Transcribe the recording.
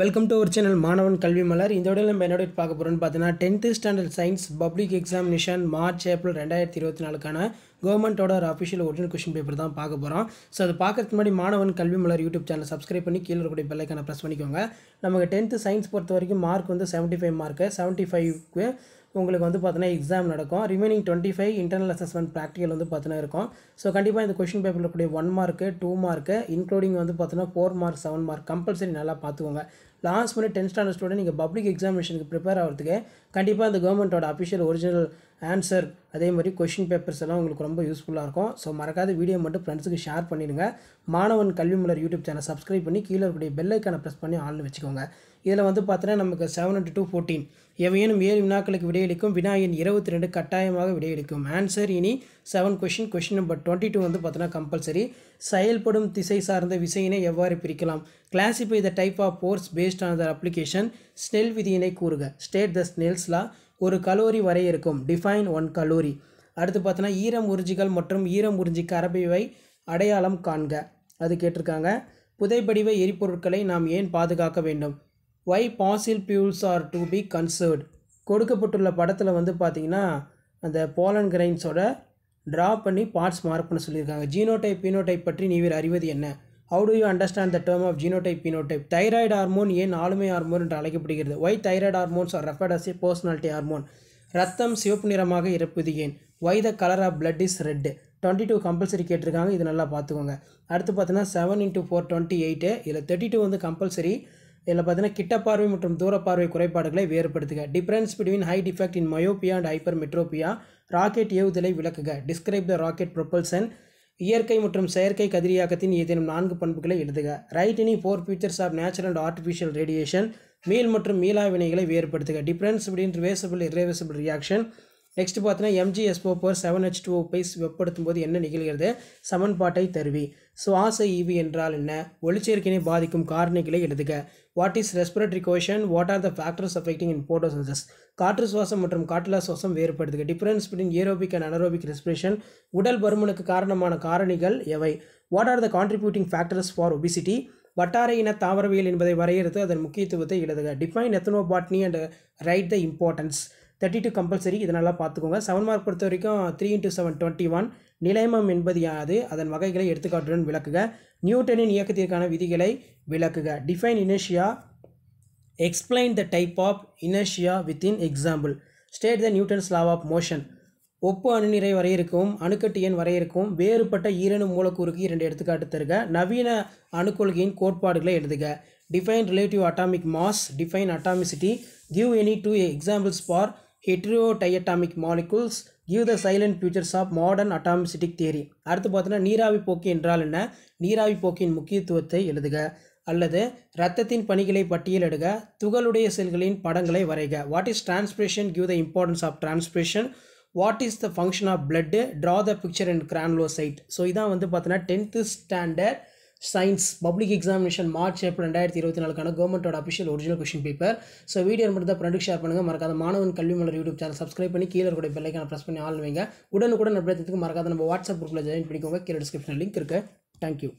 welcome to ஒரு channel மாணவன் கல்வி மலர் இந்த விட நம்ம என்னோட பார்க்க போகிறோம்னு பார்த்தீங்கன்னா tenth standard science public examination March April ரெண்டாயிரத்தி இருபத்தி நாலுக்கான கவர்மெண்ட்டோட ஒரு அஃபிஷியல் ஒரிஜினல் கொஷின் பேப்பர் தான் பார்க்க போகிறோம் ஸோ அதை பார்க்கறதுக்கு முன்னாடி மாணவன் கல்வி மலர் யூடியூப் சேனல் சப்ஸ்கிரைப் பண்ணி கீழே இருக்கக்கூடிய பெல்லைக்கான ப்ரெஸ் பண்ணிக்கோங்க நமக்கு டென்த்து சயின்ஸ் பொறுத்த வரைக்கும் மார்க் வந்து செவன்ட்டி ஃபைவ் மார்க்கு செவன்ட்டி ஃபைவ்க்கு உங்களுக்கு வந்து பார்த்தீங்கன்னா எக்ஸாம் நடக்கும் remaining twenty five internal assessment practical வந்து பார்த்தீங்கன்னா இருக்கும் ஸோ கண்டிப்பாக இந்த கொஷின் பேப்பர் இருக்கக்கூடிய one mark two mark including வந்து பார்த்தீங்கன்னா four mark seven mark compulsory நல்லா பார்த்துக்கோங்க last minute tenth standard student நீங்கள் பப்ளிக் எக்ஸாமினேஷனுக்கு ப்ரிப்பேர் ஆகிறதுக்கு கண்டிப்பாக அந்த கவர்மெண்ட்டோட அஃபிஷியல் ஒரிஜினல் ஆன்சர் அதே மாதிரி கொஷின் பேப்பர்ஸ் எல்லாம் உங்களுக்கு ரொம்ப யூஸ்ஃபுல்லாக இருக்கும் ஸோ மறக்காத வீடியோ மட்டும் ஃப்ரெண்ட்ஸுக்கு ஷேர் பண்ணிடுங்க மாணவன் கல்வி மலர் யூடியூப் சேனல் சப்ஸ்கிரைப் பண்ணி கீழே இருக்கக்கூடிய பெல்லைக்கான ப்ரெஸ் பண்ணி ஆன்லைன் வச்சுக்கோங்க இதில் வந்து பார்த்தோன்னா நமக்கு செவன் இன்ட்டு டூ ஃபோர்டீன் எவையேனும் ஏழு வினாக்களுக்கு விடையளிக்கும் வினா எண் இருபத்தி ரெண்டு கட்டாயமாக விடையளிக்கும் answer any seven question question number twenty two வந்து பார்த்தோன்னா கம்பல்சரி செயல்படும் திசை சார்ந்த விசையினை எவ்வாறு பிரிக்கலாம் classify the type of force based on the application Snell விதியினை கூறுக ஸ்டேட் த ஸ்னெல்ஸ்லா ஒரு கலோரி வரை இருக்கும் டிஃபைன் ஒன் கலோரி அடுத்து பார்த்தோன்னா ஈரம் உறிஞ்சிகள் மற்றும் ஈரம் உறிஞ்சி கரபிவை அடையாளம் காண்க அது கேட்டிருக்காங்க புதைப்படிவ எரிபொருட்களை நாம் ஏன் பாதுகாக்க வேண்டும் why fossil fuels are to be conserved கொடுக்கப்பட்டுள்ள படத்தில் வந்து பார்த்தீங்கன்னா அந்த போலன் கிரைன்ஸோட ட்ரா பண்ணி பார்ட்ஸ் மார்க் பண்ண சொல்லியிருக்காங்க ஜீனோடைப் பீனோடைப் பற்றி நீவர் அறிவது என்ன how do you understand the term of genotype phenotype thyroid hormone ஏன் ஆளுமை ஹார்மோன் என்று அழைக்கப்படுகிறது why thyroid hormones are referred as a personality hormone ரத்தம் சிவப்பு நிறமாக இருப்பது ஏன் why the colour of blood is red twenty two compulsory கேட்டிருக்காங்க இது நல்லா பார்த்துக்கோங்க அடுத்து பார்த்தீங்கன்னா seven into four twenty eight இதில் தேர்ட்டி டூ வந்து கம்பல்சரி இதில் பார்த்தீங்கன்னா கிட்ட பார்வை மற்றும் தூர பார்வை குறைபாடுகளை வேறுபடுத்துக difference between eye defect in myopia and hypermetropia rocket ஏவுதலை விளக்குக டிஸ்கிரைப் த ராக்கெட் ப்ரொப்பல்சன் இயற்கை மற்றும் செயற்கை கதிரியாக்கத்தின் ஏதேனும் நான்கு பண்புகளை எழுதுக write any four features of natural and artificial radiation மீள் மற்றும் மீளா வினைகளை வேறுபடுத்துக difference between reversible irreversible reaction next பார்த்தீங்கன்னா M G S O four seven H two பைஸ் வெப்படுத்தும் போது என்ன நிகழ்கிறது சமன்பாட்டை தருவி சுவாச ஈவி என்றால் என்ன ஒளிச்சேர்க்கையினை பாதிக்கும் காரணிகளை எழுதுக what is respiratory quotient what are the factors affecting in photosynthesis காற்று சுவாசம் மற்றும் காற்றுலா சுவாசம் வேறுபடுத்துக difference between aerobic and anaerobic respiration உடல் பருமனுக்கு காரணமான காரணிகள் எவை what are the contributing factors for obesity வட்டார இன தாவரவியல் என்பதை வரையறுத்து அதன் முக்கியத்துவத்தை எழுதுக define ethnobotany and write the importance thirty two compulsory இது நல்லா பார்த்துக்கோங்க செவன் மார்க் பொறுத்த வரைக்கும் three into seven twenty one நிலைமம் என்பது யாது அதன் வகைகளை எடுத்துக்காட்டுடன் விளக்குக நியூட்டனின் இயக்கத்திற்கான விதிகளை விளக்குக define inertia explain the type of inertia within example state the Newton's law of motion ஒப்பு அணுநிறை வரையிருக்கும் அணுக்கட்டு எண் வரையறுக்கவும் வேறுபட்ட ஈரணு மூலக்கூறுக்கு இரண்டு எடுத்துக்காட்டு தருக நவீன அணுக்கொள்கையின் கோட்பாடுகளை எழுதுக define relative atomic mass define atomicity give any two examples for heterodiatomic molecules give the salient features of modern atomic theory அடுத்து பார்த்தோன்னா நீராவி போக்கு என்றால் என்ன நீராவி போக்கின் முக்கியத்துவத்தை எழுதுக அல்லது இரத்தத்தின் பணிகளை பட்டியலிடுக துகளுடைய செல்களின் படங்களை வரைக what is transpiration give the importance of transpiration what is the function of blood draw the picture and side so இதான் வந்து பார்த்தோன்னா tenth standard science public examination March April ரெண்டாயிரத்தி இருபத்தி நாலுக்கான கவர்மெண்ட்டோட official original question paper so video மட்டும் தான் front share பண்ணுங்கள் மறக்காத மாணவன் கல்வி மலர் யூடியூப் சேனல் சப்ஸ்கிரைப் பண்ணி கீழே கூட பெல்லைக்கான ப்ரெஸ் பண்ணி ஆள் வைங்க உடனுக்குடன் நம்ம மறக்காத நம்ம வாட்ஸ்அப் குரூப்பில் ஜாயின் பண்ணிக்கோங்க கீழே டிஸ்கிரிப்ஷன் லிங்க் இருக்குது தேங்க்யூ